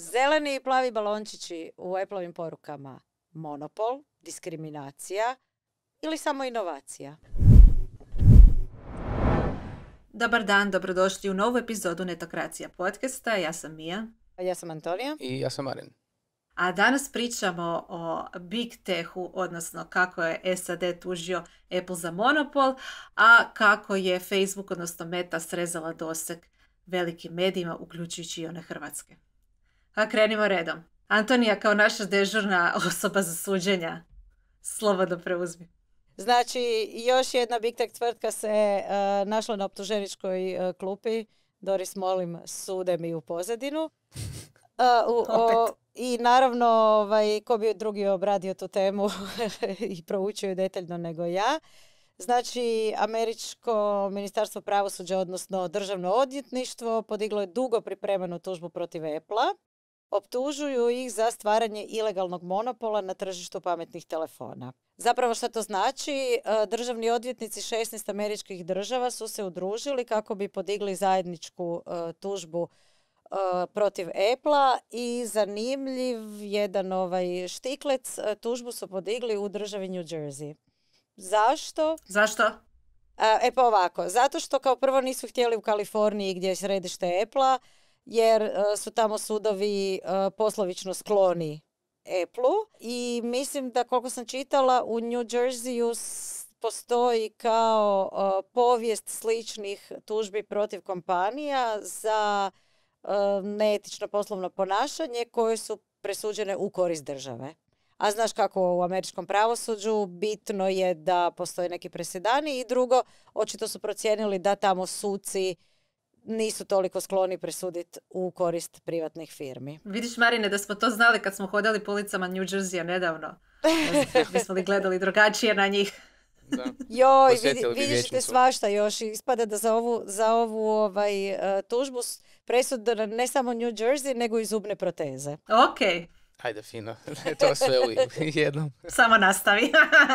Zeleni i plavi balončići u Appleovim porukama. Monopol, diskriminacija ili samo inovacija? Dobar dan, dobrodošli u novu epizodu Netokracija podcasta. Ja sam Mija. A ja sam Antonija. I ja sam Marin. A danas pričamo o Big Tehu, odnosno kako je SAD tužio Apple za monopol, a kako je Facebook, odnosno Meta, srezala doseg velikim medijima, uključujući i one Hrvatske. A krenimo redom. Antonija kao naša dežurna osoba za suđenja, slobodno preuzmi. Znači, još jedna big tech tvrtka se e, našla na optuženičkoj e, klupi. Doris, molim, sude mi u pozadinu. E, I naravno, ovaj, ko bi drugi obradio tu temu i proučio je detaljno nego ja. Znači, Američko ministarstvo pravosuđa, odnosno državno odvjetništvo, podiglo je dugo pripremanu tužbu protiv Apple-a Optužuju ih za stvaranje ilegalnog monopola na tržištu pametnih telefona. Zapravo što to znači? E, državni odvjetnici 16 američkih država su se udružili kako bi podigli zajedničku e, tužbu e, protiv Apple-a i zanimljiv jedan ovaj štiklec tužbu su podigli u državi New Jersey. Zašto? Zašto? E pa ovako, zato što kao prvo nisu htjeli u Kaliforniji gdje je središte Apple-a, jer e, su tamo sudovi e, poslovično skloni Apple-u i mislim da koliko sam čitala u New Jerseyu postoji kao e, povijest sličnih tužbi protiv kompanija za neetično poslovno ponašanje koje su presuđene u korist države. A znaš kako u američkom pravosuđu bitno je da postoje neki presedani i drugo, očito su procijenili da tamo suci nisu toliko skloni presuditi u korist privatnih firmi. Vidiš Marine da smo to znali kad smo hodali policama New Jersey nedavno. smo li gledali drugačije na njih. Da. Joj, vidi, vidiš te svašta još. Ispada da za ovu, za ovu ovaj, e, tužbu presud ne samo New Jersey, nego i zubne proteze. Ok. Ajde, fino. to sve u jednom. Samo nastavi.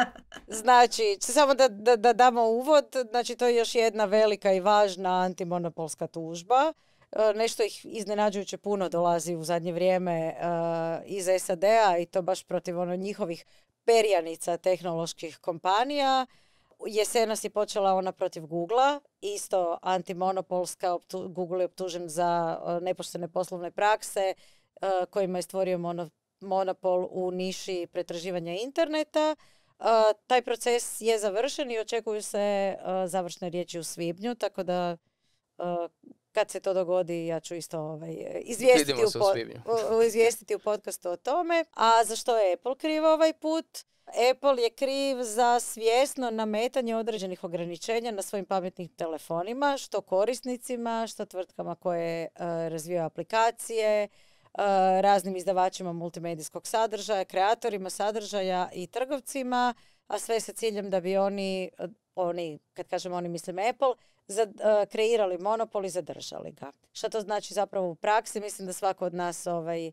znači, samo da, da, damo uvod, znači to je još jedna velika i važna antimonopolska tužba e, nešto ih iznenađujuće puno dolazi u zadnje vrijeme e, iz SAD-a i to baš protiv ono njihovih perjanica tehnoloških kompanija. Jesenas je počela ona protiv Google-a, isto antimonopolska, Google je optužen za e, nepoštene poslovne prakse, E, kojima je stvorio monopol u niši pretraživanja interneta. E, taj proces je završen i očekuju se e, završne riječi u svibnju, tako da kad se to dogodi ja ću isto ovaj, izvijestiti, u, u, izvijestiti u podcastu o tome. A zašto je Apple kriv ovaj put? Apple je kriv za svjesno nametanje određenih ograničenja na svojim pametnim telefonima, što korisnicima, što tvrtkama koje uh, razvijaju aplikacije, E, raznim izdavačima multimedijskog sadržaja, kreatorima sadržaja i trgovcima, a sve sa ciljem da bi oni, oni kad kažem oni mislim Apple, za, e, kreirali monopol i zadržali ga. Što to znači zapravo u praksi? Mislim da svako od nas ovaj, e,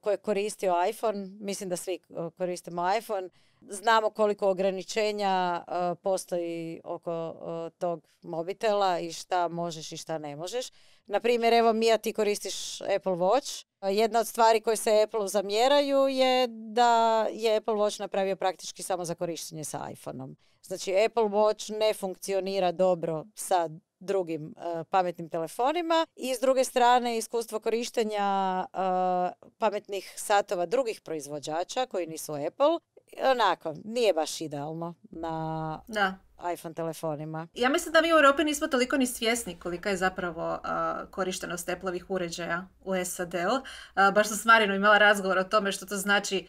ko je koristio iPhone, mislim da svi koristimo iPhone, znamo koliko ograničenja postoji oko tog mobitela i šta možeš i šta ne možeš. Na primjer, evo Mija ti koristiš Apple Watch. Jedna od stvari koje se Apple zamjeraju je da je Apple Watch napravio praktički samo za korištenje sa iPhoneom. Znači Apple Watch ne funkcionira dobro sa drugim e, pametnim telefonima i s druge strane iskustvo korištenja e, pametnih satova drugih proizvođača koji nisu Apple onako nije baš idealno na iPhone telefonima. Ja mislim da mi u Europi nismo toliko ni svjesni kolika je zapravo uh, korištenost teplovih uređaja u SAD-u. baš sam s imala razgovor o tome što to znači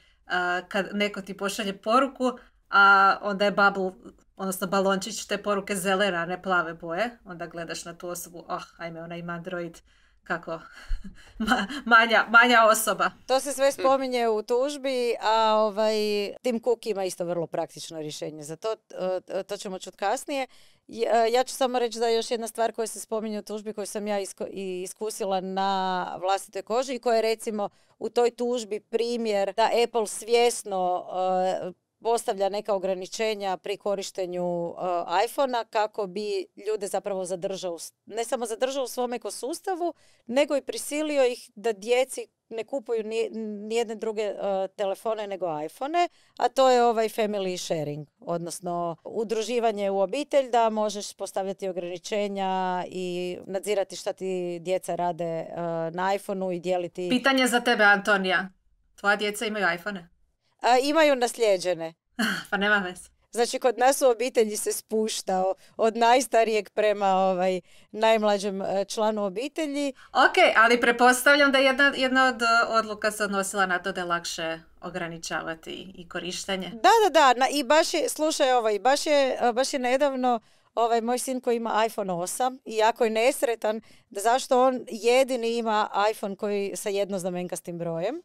kad neko ti pošalje poruku, a onda je bubble, odnosno balončić te poruke zelena, ne plave boje. Onda gledaš na tu osobu, ah, ajme, ona ima Android kako manja, manja osoba. To se sve e. spominje u tužbi, a ovaj, Tim Cook ima isto vrlo praktično rješenje za to. E, to ćemo čuti kasnije. Ja ću samo reći da je još jedna stvar koja se spominje u tužbi koju sam ja iskusila na vlastitoj koži i koja je recimo u toj tužbi primjer da Apple svjesno e, postavlja neka ograničenja pri korištenju uh, iphone kako bi ljude zapravo zadržao, ne samo zadržao u svom ekosustavu, nego i prisilio ih da djeci ne kupuju nijedne druge uh, telefone nego iPhone, a to je ovaj family sharing, odnosno udruživanje u obitelj da možeš postavljati ograničenja i nadzirati šta ti djeca rade uh, na iPhoneu i dijeliti. Pitanje za tebe, Antonija. Tvoja djeca imaju iPhone? a, imaju nasljeđene. Ah, pa nema veze. Znači, kod nas u obitelji se spuštao od najstarijeg prema ovaj, najmlađem e, članu obitelji. Ok, ali prepostavljam da jedna, jedna od e, odluka se odnosila na to da je lakše ograničavati i korištenje. Da, da, da. I baš je, slušaj, ovaj, baš, je, e, baš je nedavno ovaj, moj sin koji ima iPhone 8 i jako je nesretan da zašto on jedini ima iPhone koji sa jednoznamenkastim brojem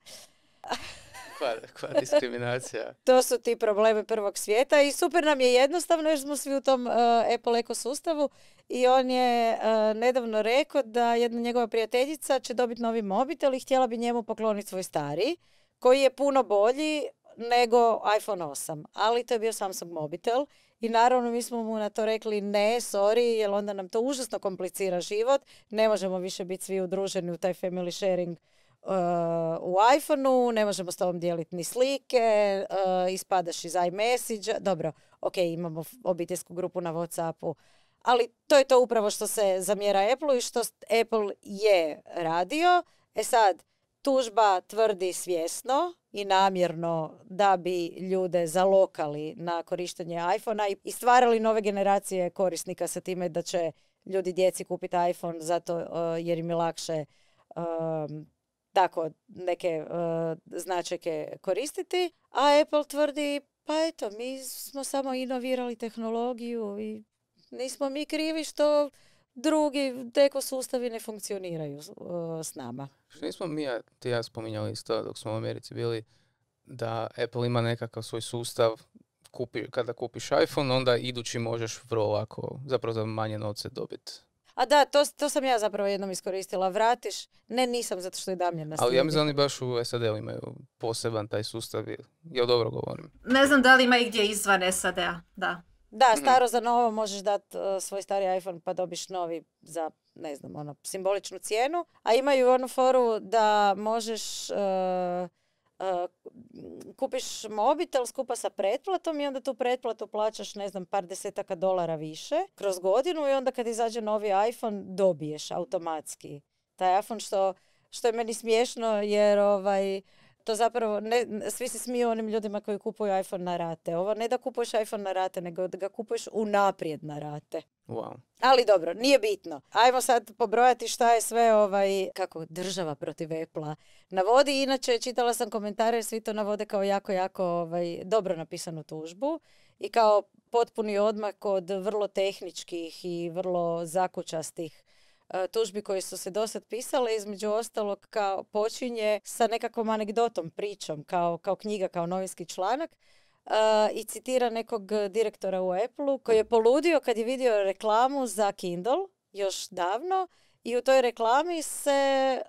diskriminacija. to su ti problemi prvog svijeta i super nam je jednostavno jer smo svi u tom uh, Apple ekosustavu i on je e, nedavno rekao da jedna njegova prijateljica će dobiti novi mobitel i htjela bi njemu pokloniti svoj stari koji je puno bolji nego iPhone 8, ali to je bio Samsung mobitel i naravno mi smo mu na to rekli ne, sorry, jer onda nam to užasno komplicira život, ne možemo više biti svi udruženi u taj family sharing u iPhoneu, ne možemo s tobom dijeliti ni slike, eh, ispadaš iz iMessage, dobro, ok, imamo obiteljsku grupu na Whatsappu, ali to je to upravo što se zamjera Apple i što Apple je radio. E sad, tužba tvrdi svjesno i namjerno da bi ljude zalokali na korištenje iPhone-a i stvarali nove generacije korisnika sa time da će ljudi djeci kupiti iPhone zato eh, jer im je lakše eh, tako neke uh, značajke koristiti, a Apple tvrdi pa eto, mi smo samo inovirali tehnologiju i nismo mi krivi što drugi sustavi ne funkcioniraju e, s nama. Što nismo mi, ja, ti ja spominjali isto dok smo u Americi bili, da Apple ima nekakav svoj sustav kupi, kada kupiš iPhone, onda idući možeš vrlo lako, zapravo za manje novce dobiti a da, to, to sam ja zapravo jednom iskoristila. Vratiš? Ne, nisam, zato što je Damljen naslijedio. Ali ja mislim oni baš u sad imaju poseban taj sustav. Ja dobro govorim? Ne znam da li ima gdje izvan sad da. Da, mhm. staro za novo možeš dati e, svoj stari iPhone pa dobiš novi za, ne znam, ono, simboličnu cijenu. A imaju onu foru da možeš... E, Eh, kupiš mobitel skupa sa pretplatom i onda tu pretplatu plaćaš ne znam par desetaka dolara više kroz godinu i onda kad izađe novi iPhone dobiješ automatski taj iPhone što, što je meni smiješno jer ovaj to zapravo, svi se smiju onim ljudima koji kupuju iPhone na rate. Ovo ne da kupuješ iPhone na rate, nego da ga kupuješ unaprijed na rate. Ali dobro, nije bitno. Ajmo sad pobrojati šta je sve ovaj, kako država protiv Apple-a navodi. Inače, čitala sam komentare, svi to navode kao jako, jako ovaj, dobro napisanu tužbu i kao potpuni odmak od vrlo tehničkih i vrlo zakučastih E, tužbi koje su se dosad pisale, između ostalog kao počinje sa nekakvom anegdotom, pričom, kao, kao knjiga, kao novinski članak. E, i citira nekog direktora u Apple-u koji je poludio kad je vidio reklamu za Kindle još davno i u toj reklami se e,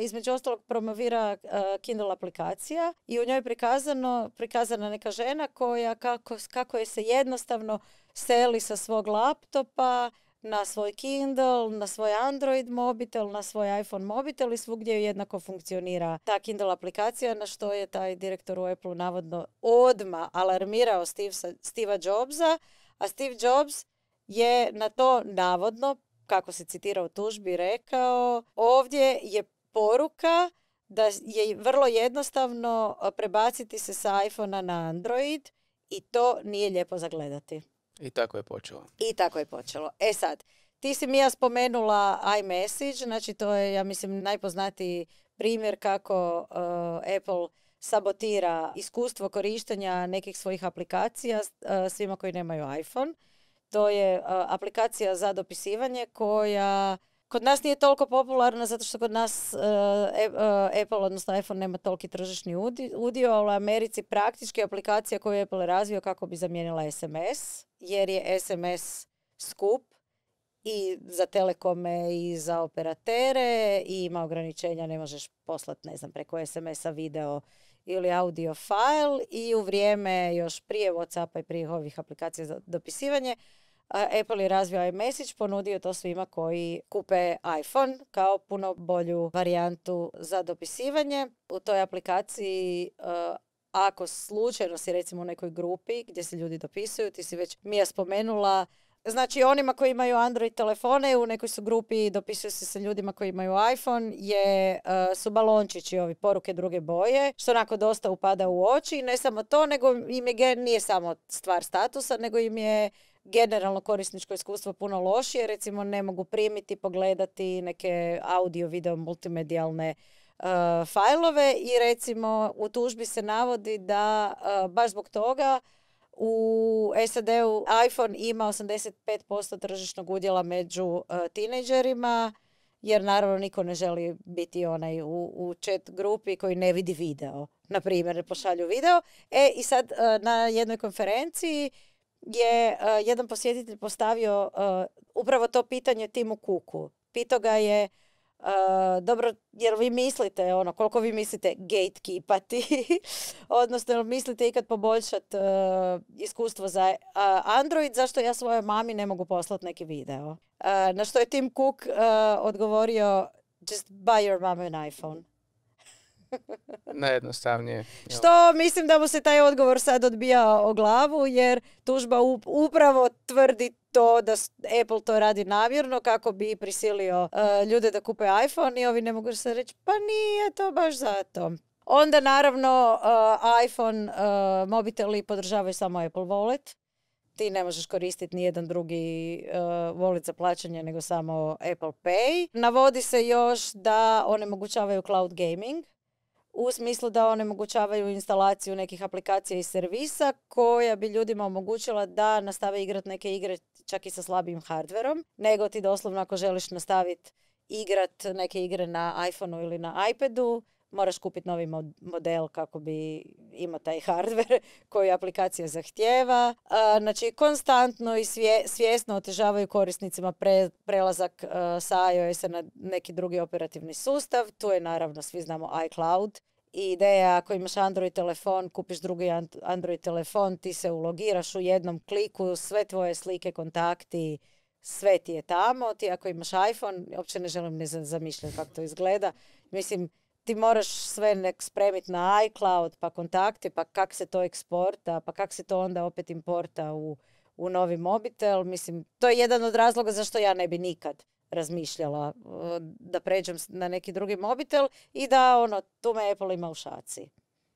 između ostalog promovira Kindle aplikacija i u njoj je prikazano, prikazana neka žena koja kako, kako je se jednostavno seli sa svog laptopa na svoj Kindle, na svoj Android mobitel, na svoj iPhone mobitel i svugdje jednako funkcionira ta Kindle aplikacija na što je taj direktor u Apple navodno odma alarmirao Steve, Jobsa, a Steve Jobs je na to navodno, kako se citira u tužbi, rekao ovdje je poruka da je vrlo jednostavno prebaciti se sa iphone na Android i to nije lijepo zagledati. I tako je počelo. I tako je počelo. E sad, ti si mi ja spomenula iMessage, znači to je, ja mislim, najpoznatiji primjer kako eh, Apple sabotira iskustvo korištenja nekih svojih aplikacija eh, svima koji nemaju iPhone. To je eh, aplikacija za dopisivanje koja Kod nas nije toliko popularna zato što kod nas e, e, e, Apple, odnosno iPhone nema toliki tržišni udio, ali u Americi praktički aplikacija koju je Apple razvio kako bi zamijenila SMS, jer je SMS skup i za telekome i za operatere i ima ograničenja, ne možeš poslati ne znam, preko SMS-a video ili audio file i u vrijeme još prije Whatsappa i prije ovih aplikacija za dopisivanje Apple je razvio iMessage, ponudio to svima koji kupe iPhone kao puno bolju varijantu za dopisivanje. U toj aplikaciji e, ako slučajno si recimo u nekoj grupi gdje se ljudi dopisuju, ti si već Mija spomenula, Znači onima koji imaju Android telefone u nekoj su grupi dopisuju se sa ljudima koji imaju iPhone je, e, su balončići ovi poruke druge boje što onako dosta upada u oči i ne samo to nego im je nije samo stvar statusa nego im je generalno korisničko iskustvo puno lošije, recimo ne mogu primiti, pogledati neke audio, video, multimedijalne uh, eh, fajlove i recimo u tužbi se navodi da eh, baš zbog toga u SAD-u iPhone ima 85% tržišnog udjela među uh, jer naravno niko ne želi biti onaj u, u chat grupi koji ne vidi video. Na primjer, ne pošalju video. E, i sad na jednoj konferenciji je e, jedan posjetitelj postavio e, upravo to pitanje Timu Kuku. Pitao ga je, e, dobro, jer vi mislite, ono, koliko vi mislite gatekeepati, odnosno mislite ikad poboljšati iskustvo za Android, zašto ja svojoj mami ne mogu poslati neki video? Na što je Tim Cook odgovorio, just buy your mom an iPhone. Najjednostavnije. Što mislim da mu se taj odgovor sad odbija o glavu jer tužba upravo tvrdi to da Apple to radi namjerno kako bi prisilio e, ljude da kupe iPhone i ovi ne mogu se reći pa nije to baš zato. Onda naravno e, iPhone e, mobiteli podržavaju samo Apple Wallet. Ti ne možeš koristiti ni jedan drugi wallet za plaćanje nego samo Apple Pay. Navodi se još da onemogućavaju cloud gaming u smislu da onemogućavaju instalaciju nekih aplikacija i servisa koja bi ljudima omogućila da nastave igrati neke igre čak i sa slabim hardverom, nego ti doslovno ako želiš nastaviti igrat neke igre na iPhoneu ili na iPadu, moraš kupiti novi model kako bi imao taj hardware koji aplikacija zahtjeva. Znači, konstantno i svjesno otežavaju korisnicima prelazak sa ios na neki drugi operativni sustav. Tu je naravno, svi znamo, iCloud. I ideja ako imaš Android telefon, kupiš drugi Android telefon, ti se ulogiraš u jednom kliku, sve tvoje slike, kontakti, sve ti je tamo. Ti ako imaš iPhone, uopće ne želim ne zamišljati kako to izgleda. Mislim, ti moraš sve nek spremit na iCloud, pa kontakte, pa kak se to eksporta, pa kak se to onda opet importa u, u novi mobitel. Mislim, to je jedan od razloga zašto ja ne bi nikad razmišljala eh, da pređem na neki drugi mobitel i da ono, tu me Apple ima u šaci.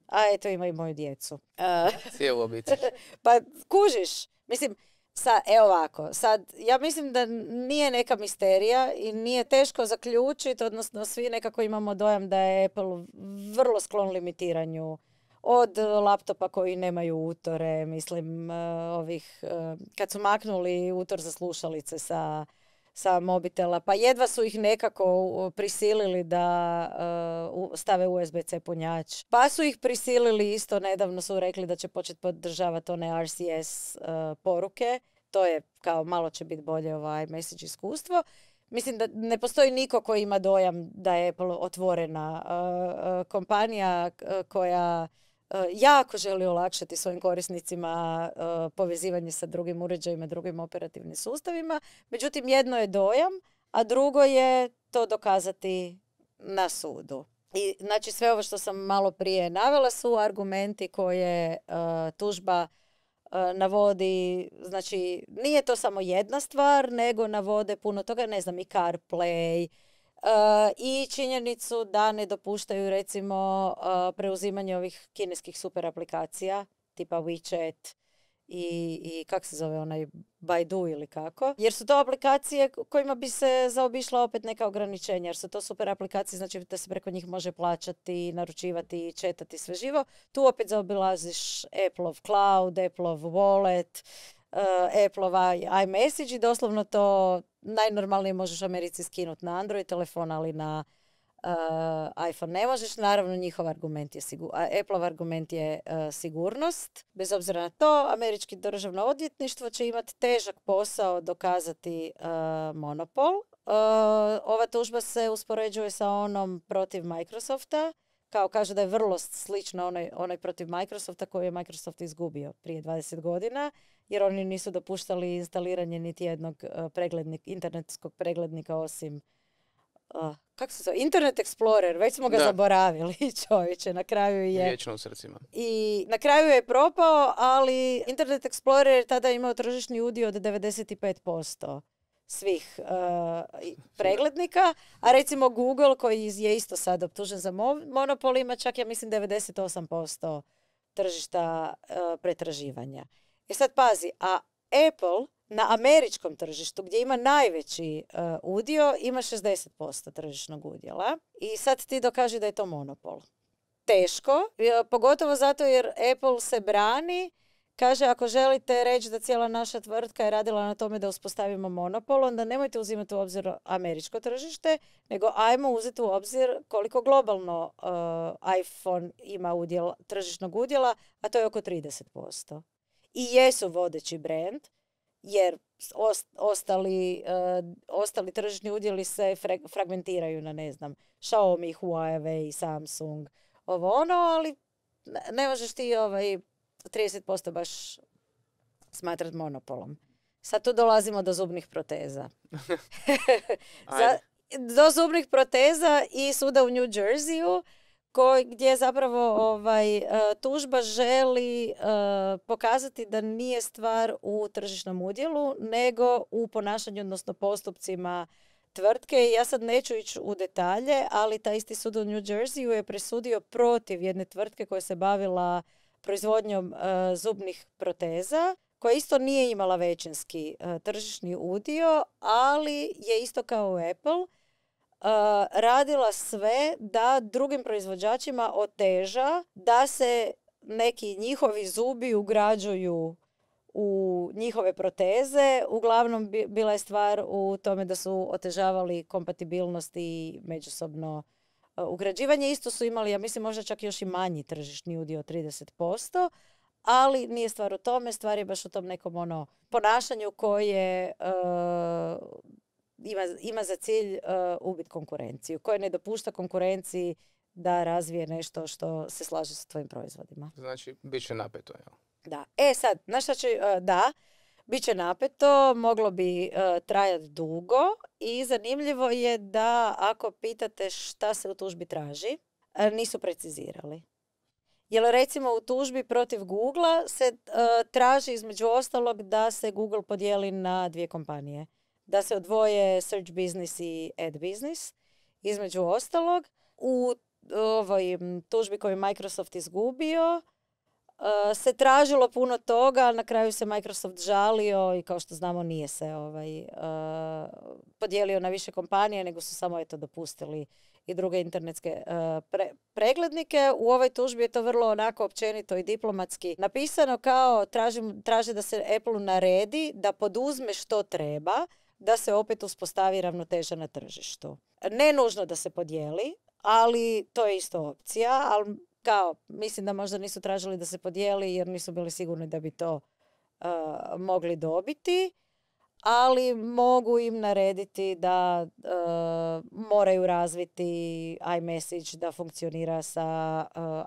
A eto ima i moju djecu. Eh, Cijelu obitelj. pa kužiš. Mislim, sa, e ovako, sad, ja mislim da nije neka misterija i nije teško zaključiti, odnosno svi nekako imamo dojam da je Apple vrlo sklon limitiranju od laptopa koji nemaju utore, mislim, eh, ovih, eh, kad su maknuli utor za slušalice sa sa mobitela. Pa jedva su ih nekako prisilili da uh, stave USB-C punjač. Pa su ih prisilili isto nedavno su rekli da će početi podržavati one RCS uh, poruke. To je kao malo će biti bolje ovaj message iskustvo. Mislim da ne postoji niko koji ima dojam da je Apple otvorena uh, kompanija koja Eh, jako želi olakšati svojim korisnicima eh, povezivanje sa drugim uređajima, drugim operativnim sustavima. Međutim, jedno je dojam, a drugo je to dokazati na sudu. I znači sve ovo što sam malo prije navela su argumenti koje eh, tužba navodi, znači nije to samo jedna stvar, nego navode puno toga, ne znam, i CarPlay, Eh, i činjenicu da ne dopuštaju recimo eh, preuzimanje ovih kineskih super aplikacija tipa WeChat i, i kak se zove onaj Baidu ili kako. Jer su to aplikacije kojima bi se zaobišla opet neka ograničenja. Jer su to super aplikacije, znači da se preko njih može plaćati, naručivati, i četati sve živo. Tu opet zaobilaziš of cloud, of wallet, uh, eh, of iMessage i doslovno to najnormalnije možeš Americi skinuti na Android telefon, ali na uh, iPhone ne možeš. Naravno, njihov argument je sigur... Apple argument je eh, sigurnost. Bez obzira na to, američki državno odvjetništvo će imati težak posao dokazati uh, monopol. ova tužba se uspoređuje sa onom protiv Microsofta kao kaže da je vrlo slična onoj, protiv Microsofta koji je Microsoft izgubio prije 20 godina, jer oni nisu dopuštali instaliranje niti jednog e, preglednik, internetskog preglednika osim e, kako se zove, Internet Explorer, već smo ga da. zaboravili, čovječe, na kraju je... Vječno srcima. I na kraju je propao, ali Internet Explorer tada je imao tržišni udio od 95%. E, svih preglednika, a recimo Google koji je isto sad optužen za monopol ima čak ja mislim 98% tržišta e, pretraživanja. I e sad pazi, a Apple na američkom tržištu gdje ima najveći udio ima 60% tržišnog udjela i sad ti dokaži da je to monopol. Teško, pogotovo zato jer Apple se brani Kaže, ako želite reći da cijela naša tvrtka je radila na tome da uspostavimo monopol, onda nemojte uzimati u obzir američko tržište, nego ajmo uzeti u obzir koliko globalno uh, iPhone ima udjel, tržišnog udjela, a to je oko 30%. I jesu vodeći brand, jer ostali, uh, ostali tržišni udjeli se fragmentiraju na, ne znam, Xiaomi, Huawei, Samsung, ovo ono, ali ne možeš ti ovaj 30% baš smatrat monopolom. Sad tu dolazimo do zubnih proteza. do zubnih proteza i suda u New Jerseyu koji gdje zapravo ovaj, e, tužba želi e, pokazati da nije stvar u tržišnom udjelu nego u ponašanju odnosno postupcima tvrtke. Ja sad neću ići u detalje, ali taj isti sud u New Jerseyu je presudio protiv jedne tvrtke koja se bavila proizvodnjom e, zubnih proteza koja isto nije imala većinski e, tržišni udio, ali je isto kao Apple e, radila sve da drugim proizvođačima oteža da se neki njihovi zubi ugrađuju u njihove proteze. Uglavnom bila je stvar u tome da su otežavali kompatibilnost i međusobno E, ugrađivanje isto su imali, ja mislim možda čak još i manji tržišni udio 30%, ali nije stvar u tome, stvar je baš u tom nekom ono ponašanju koje e, ima, ima za cilj e, ubit ubiti konkurenciju, koje ne dopušta konkurenciji da razvije nešto što se slaže sa tvojim proizvodima. Znači, bit će napeto, jel? Da. E sad, znaš šta će, da, će napeto, moglo bi e, trajati dugo i zanimljivo je da ako pitate šta se u tužbi traži, e, nisu precizirali. Jer recimo u tužbi protiv Google se e, traži između ostalog da se Google podijeli na dvije kompanije. Da se odvoje search business i ad business. Između ostalog, u ovoj tužbi koju Microsoft izgubio, Eh, se tražilo puno toga, na kraju se Microsoft žalio i kao što znamo nije se ovaj, eh, podijelio na više kompanije, nego su samo eto dopustili i druge internetske eh, preglednike. U ovoj tužbi je to vrlo onako općenito i diplomatski napisano kao traže da se Apple naredi, da poduzme što treba, da se opet uspostavi ravnoteža na tržištu. Ne nužno da se podijeli, ali to je isto opcija, ali kao, mislim da možda nisu tražili da se podijeli jer nisu bili sigurni da bi to mogli dobiti, ali mogu im narediti da moraju razviti iMessage da funkcionira sa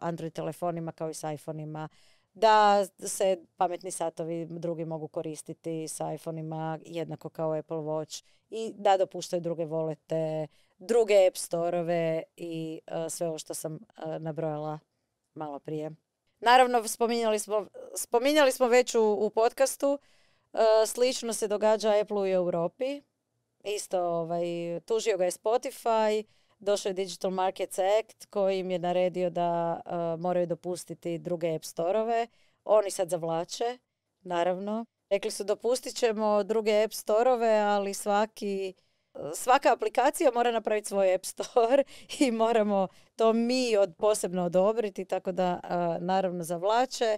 Android telefonima kao i s iPhoneima, da se pametni satovi drugi mogu koristiti s iPhoneima jednako kao Apple Watch i da dopuštaju druge volete, druge app storove i sve ovo što sam nabrojala malo prije. Naravno, spominjali smo, spominjali smo već u, u podcastu, e, slično se događa Apple u Europi. Isto, ovaj, tužio ga je Spotify, došao je Digital Markets Act koji im je naredio da e, moraju dopustiti druge App store Oni sad zavlače, naravno. Rekli su dopustit ćemo druge App store ali svaki svaka aplikacija mora napraviti svoj App Store i moramo to mi od, posebno odobriti, tako da naravno zavlače.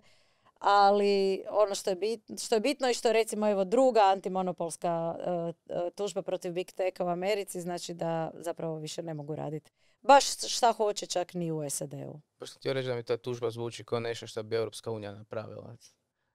Ali ono što je, bitno, što je bitno i što je recimo evo druga antimonopolska tužba protiv Big Tech u Americi, znači da zapravo više ne mogu raditi baš šta hoće čak ni u SAD-u. Pa što ti reći da mi ta tužba zvuči kao nešto što bi Europska unija napravila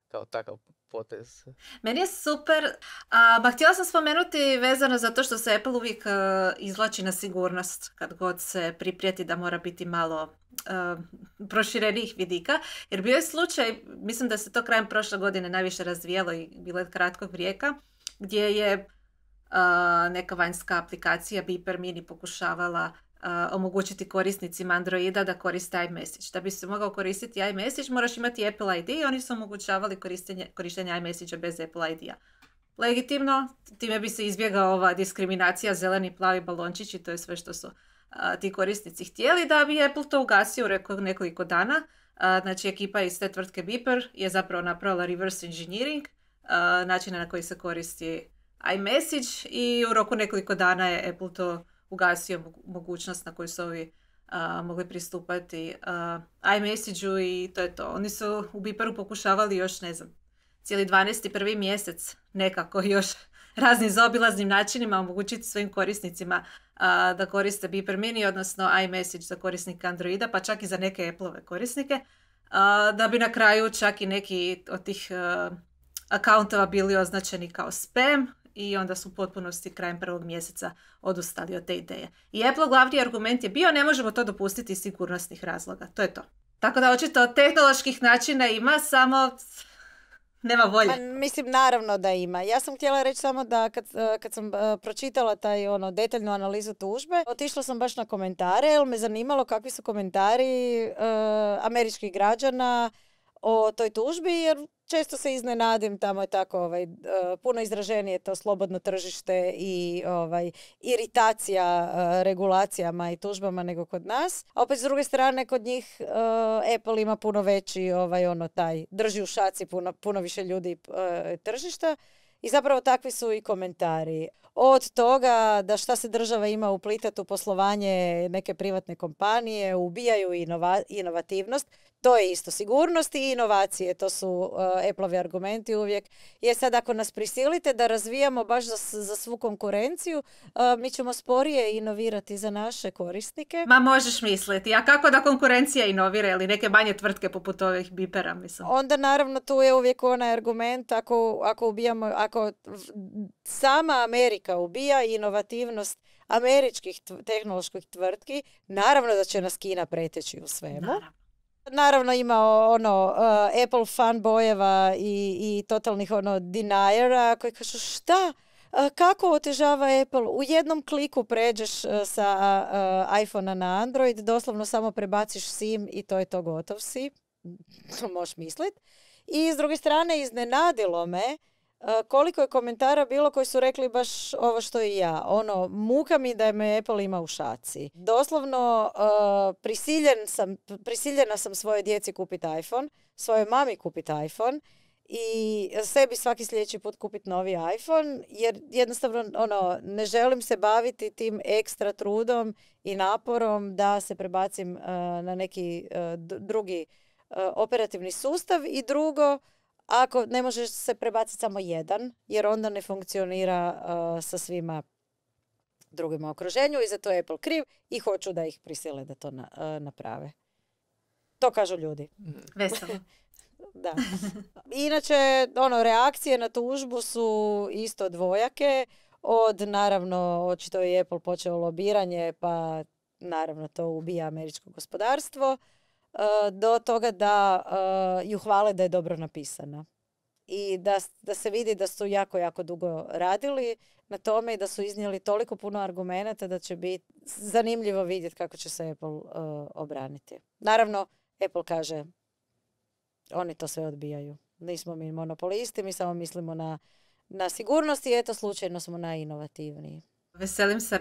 kao takav potez. Meni je super, a, htjela sam spomenuti vezano za to što se Apple uvijek e, izvlači na sigurnost kad god se priprijeti da mora biti malo uh, e, proširenih vidika. Jer bio je slučaj, mislim da se to krajem prošle godine najviše razvijalo i bilo je kratkog rijeka, gdje je e, neka vanjska aplikacija Beeper Mini pokušavala omogućiti korisnicima Androida da koriste iMessage. Da bi se mogao koristiti iMessage moraš imati Apple ID i oni su omogućavali korištenje, korištenje iMessage bez Apple ID-a. Legitimno, time bi se izbjegao ova diskriminacija zeleni plavi i to je sve što su ti korisnici htjeli da bi Apple to ugasio u nekoliko dana. znači ekipa iz te tvrtke Beeper je zapravo napravila reverse engineering, načina na koji se koristi iMessage i u roku nekoliko dana je Apple to ugasio mogućnost na koju su ovi mogli pristupati iMessage-u i to je to. Oni su u Biparu pokušavali još, ne znam, cijeli 12. prvi mjesec nekako još raznim zaobilaznim načinima omogućiti svojim korisnicima da koriste Beeper Mini, odnosno iMessage za korisnika Androida, pa čak i za neke apple korisnike, da bi na kraju čak i neki od tih uh, akauntova bili označeni kao spam i onda su u potpunosti krajem prvog mjeseca odustali od te ideje. I Apple glavni argument je bio ne možemo to dopustiti iz sigurnosnih razloga. To je to. Tako da očito tehnoloških načina ima, samo nema volje. Pa mislim, naravno da ima. Ja sam htjela reći samo da kad, e, kad sam e, pročitala taj ono detaljnu analizu tužbe, otišla sam baš na komentare jer me zanimalo kakvi su komentari e, američkih građana o toj tužbi jer često se iznenadim, tamo je tako ovaj, e, puno izraženije to slobodno tržište i ovaj, iritacija e, regulacijama i tužbama nego kod nas. A opet s druge strane kod njih e, Apple ima puno veći ovaj, ono, taj, drži u šaci puno, puno više ljudi tržišta. I zapravo takvi su i komentari. Od toga da šta se država ima uplitati u poslovanje neke privatne kompanije, ubijaju inovativnost. To je isto. Sigurnost i inovacije, to su eplovi eh, apple argumenti uvijek. Je sad ako nas prisilite da razvijamo baš za, svu konkurenciju, eh, mi ćemo sporije inovirati za naše korisnike. Ma možeš misliti, a kako da konkurencija inovira ili neke manje tvrtke poput ovih bipera, mislim. Onda naravno tu je uvijek onaj argument ako, ako ubijamo, ako sama Amerika ubija inovativnost američkih tehnoloških tvrtki, naravno da će nas Kina preteći u svemu. Naravno ima ono eh, Apple fanbojeva i, i totalnih ono deniera koji kažu šta? Eh, kako otežava Apple? U jednom kliku pređeš eh, sa iPhone na Android, doslovno samo prebaciš SIM i to je to gotov si. To možeš mislit. I s druge strane iznenadilo me E, koliko je komentara bilo koji su rekli baš ovo što i ja. Ono, muka mi da me Apple ima u šaci. Doslovno, e, prisiljen sam, prisiljena sam svoje djeci kupiti iPhone, svojoj mami kupiti iPhone i sebi svaki sljedeći put kupiti novi iPhone jer jednostavno ono, ne želim se baviti tim ekstra trudom i naporom da se prebacim e, na neki drugi operativni sustav i drugo ako ne možeš se prebaciti samo jedan, jer onda ne funkcionira uh, sa svima drugima u okruženju i zato je Apple kriv i hoću da ih prisile da to uh, naprave. To kažu ljudi. Mm. Veselo. da. Inače, ono, reakcije na tužbu su isto dvojake. Od, naravno, očito je Apple počeo lobiranje, pa naravno to ubija američko gospodarstvo. Eh, do toga da eh, ju hvale da je dobro napisana i da, da se vidi da su jako, jako dugo radili na tome i da su iznijeli toliko puno argumenata da će biti zanimljivo vidjeti kako će se Apple eh, obraniti. Naravno, Apple kaže, oni to sve odbijaju. Nismo mi monopolisti, mi samo mislimo na, na sigurnost i eto slučajno smo najinovativniji. Veselim se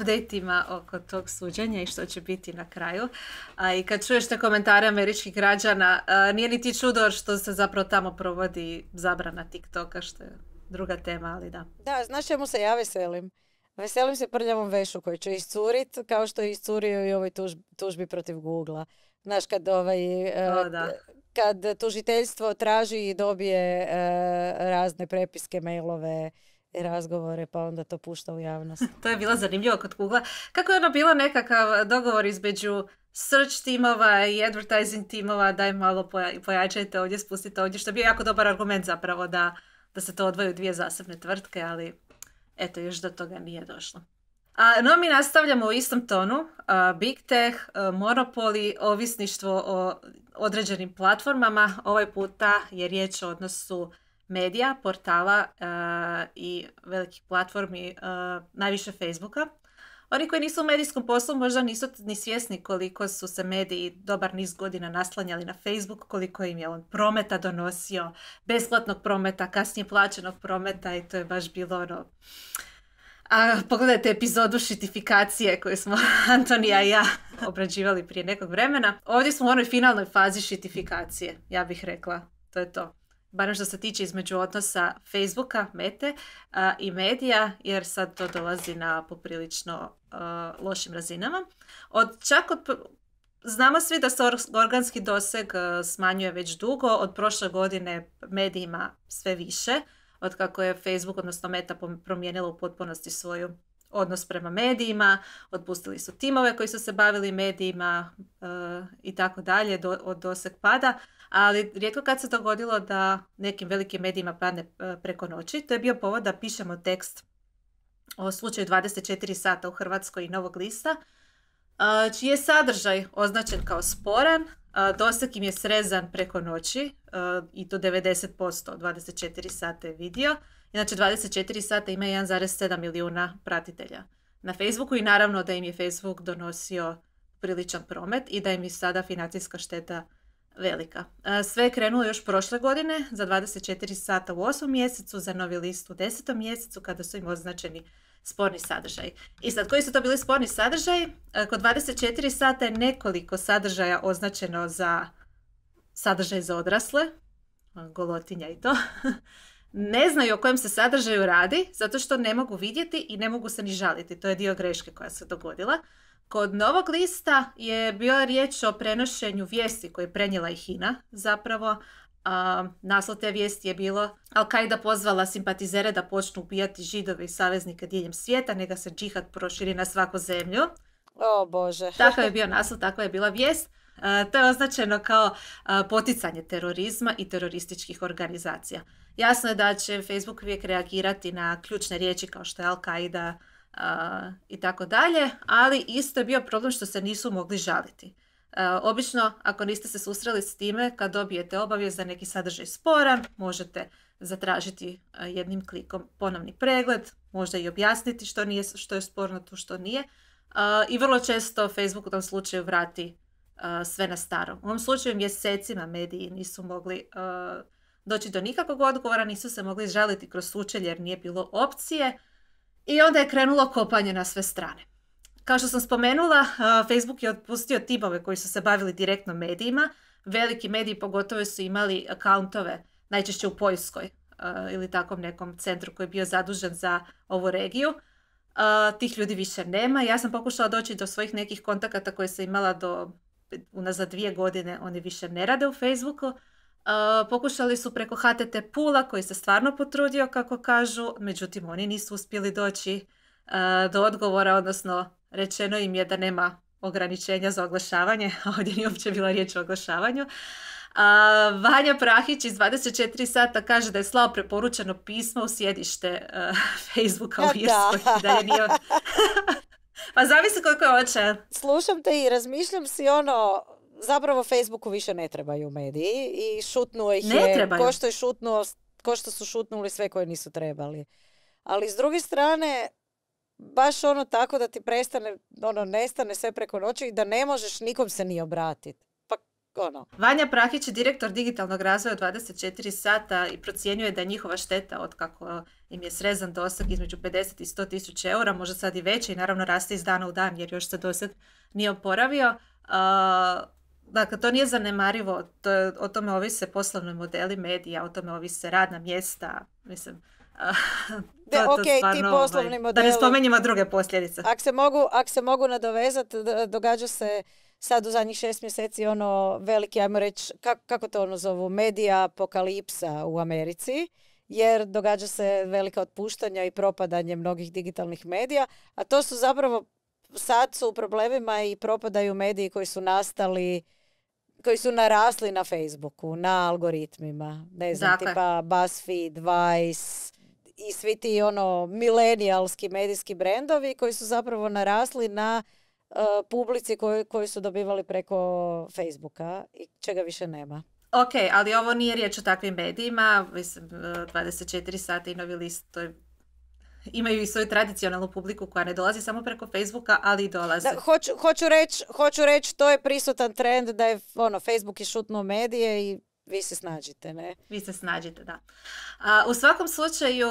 uh, ima oko tog suđenja i što će biti na kraju. A i kad čuješ te komentare američkih građana, uh, nije ti čudo što se zapravo tamo provodi zabrana TikToka, što je druga tema, ali da. Da, znaš čemu se ja veselim? Veselim se prljavom vešu koji će iscurit, kao što je iscurio i ovoj tužbi, tužbi protiv Google-a. Znaš, kad ovaj... Uh, da kad tužiteljstvo traži i dobije uh, razne prepiske, mailove, razgovore, pa onda to pušta u javnost. to je bilo zanimljivo kod Google. Kako je ono bilo nekakav dogovor između search timova i advertising timova, daj malo pojačajte ovdje, spustite ovdje, što je bio jako dobar argument zapravo da, da se to odvoju dvije zasebne tvrtke, ali eto, još do toga nije došlo. A, no, mi nastavljamo u istom tonu. A, big tech, monopoli, ovisništvo o određenim platformama. Ovaj puta je riječ o odnosu medija, portala eh, i velikih platformi, eh, najviše Facebooka. Oni koji nisu u medijskom poslu možda nisu ni svjesni koliko su se mediji dobar niz godina naslanjali na Facebook, koliko im je on prometa donosio, besplatnog prometa, kasnije plaćenog prometa i to je baš bilo ono... A pogledajte epizodu šitifikacije koju smo Antonija i ja obrađivali prije nekog vremena. Ovdje smo u onoj finalnoj fazi šitifikacije, ja bih rekla. To je to barem što se tiče između odnosa Facebooka, mete i medija, jer sad to dolazi na poprilično lošim razinama. Od čak od Znamo svi da se organski doseg smanjuje već dugo, od prošle godine medijima sve više, od kako je Facebook, odnosno Meta, promijenila u potpunosti svoju odnos prema medijima, otpustili su timove koji su se bavili medijima i tako dalje, od doseg pada ali rijetko kad se dogodilo da nekim velikim medijima padne e, preko noći, to je bio povod da pišemo tekst o slučaju 24 sata u Hrvatskoj i Novog lista, e, čiji je sadržaj označen kao sporan, e, doseg im je srezan preko noći i to 90% 24 sata je vidio. Inače, 24 sata ima 1,7 milijuna pratitelja na Facebooku i naravno da im je Facebook donosio priličan promet i da im je sada financijska šteta velika. E, sve je krenulo još prošle godine za 24 sata u 8 mjesecu, za novi list u 10 mjesecu kada su im označeni sporni sadržaj. I sad, koji su to bili sporni sadržaj? E, kod 24 sata je nekoliko sadržaja označeno za sadržaj za odrasle, golotinja i to. ne znaju o kojem se sadržaju radi, zato što ne mogu vidjeti i ne mogu se ni žaliti. To je dio greške koja se dogodila. Kod novog lista je bila riječ o prenošenju vijesti koje je prenijela i Hina zapravo. naslov te vijesti je bilo Al-Qaida pozvala simpatizere da počnu ubijati židove i saveznike diljem svijeta, nega se džihad proširi na svaku zemlju. O bože. Takav je bio naslov, takva je bila vijest. to je označeno kao poticanje terorizma i terorističkih organizacija. Jasno je da će Facebook uvijek reagirati na ključne riječi kao što je Al-Qaida, i tako dalje, ali isto je bio problem što se nisu mogli žaliti. Obično, ako niste se susreli s time, kad dobijete obavijest da neki sadržaj sporan, možete zatražiti jednim klikom ponovni pregled, možda i objasniti što, nije, što je sporno tu, što nije. I vrlo često Facebook u tom slučaju vrati sve na staro. U ovom slučaju mjesecima mediji nisu mogli doći do nikakvog odgovora, nisu se mogli žaliti kroz sučelje jer nije bilo opcije. I onda je krenulo kopanje na sve strane. Kao što sam spomenula, Facebook je otpustio timove koji su se bavili direktno medijima. Veliki mediji pogotovo su imali akauntove, najčešće u Poljskoj ili takvom nekom centru koji je bio zadužen za ovu regiju. Tih ljudi više nema. Ja sam pokušala doći do svojih nekih kontakata koje sam imala do unazad dvije godine. Oni više ne rade u Facebooku pokušali su preko HTT Pula koji se stvarno potrudio kako kažu, međutim oni nisu uspjeli doći do odgovora, odnosno rečeno im je da nema ograničenja za oglašavanje, a ovdje nije uopće bila riječ o oglašavanju. Vanja Prahić iz 24 sata kaže da je slao preporučeno pismo u sjedište Facebooka u Irskoj. Da. pa zavisi koliko je očajan. Slušam te i razmišljam si ono, zapravo Facebooku više ne trebaju mediji i šutnuo ih je trebaju. ko što je šutnuo, ko što su šutnuli sve koje nisu trebali. Ali s druge strane, baš ono tako da ti prestane, ono, nestane sve preko noći i da ne možeš nikom se ni obratiti. Pa, ono. Vanja Prahić je direktor digitalnog razvoja 24 sata i procjenjuje da je njihova šteta od kako im je srezan doseg između 50 i 100 tisuća eura, možda sad i veće i naravno raste iz dana u dan jer još se dosad nije oporavio. Dakle, to nije zanemarivo, to, o tome ovise poslovni modeli medija, o tome ovise radna mjesta, mislim, ok, ti ovaj, poslovni modeli. Da ne spomenjamo druge posljedice. Ako se mogu, ak se mogu nadovezati, događa se sad u zadnjih šest mjeseci ono veliki, ajmo reći, kako, kako to ono zovu, medija apokalipsa u Americi jer događa se velika otpuštanja i propadanje mnogih digitalnih medija, a to su zapravo sad su u problemima i propadaju mediji koji su nastali koji su narasli na Facebooku, na algoritmima. Ne znam, dakle. tipa BuzzFeed, Vice i svi ti ono milenijalski medijski brendovi koji su zapravo narasli na e, publici koju, su dobivali preko Facebooka i čega više nema. Ok, ali ovo nije riječ o takvim medijima, mislim 24 e, sata i novi list, to je imaju i svoju tradicionalnu publiku koja ne dolazi samo preko Facebooka, ali i dolaze. hoću, hoću reći, hoću reć, to je prisutan trend da je ono, Facebook i šutno medije i vi se snađite, ne? Vi se snađite, da. A, u svakom slučaju,